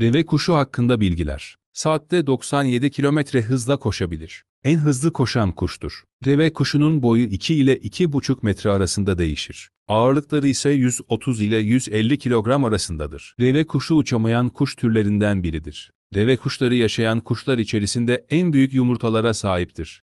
Deve kuşu hakkında bilgiler. Saatte 97 kilometre hızla koşabilir. En hızlı koşan kuştur. Deve kuşunun boyu 2 ile 2,5 metre arasında değişir. Ağırlıkları ise 130 ile 150 kilogram arasındadır. Deve kuşu uçamayan kuş türlerinden biridir. Deve kuşları yaşayan kuşlar içerisinde en büyük yumurtalara sahiptir.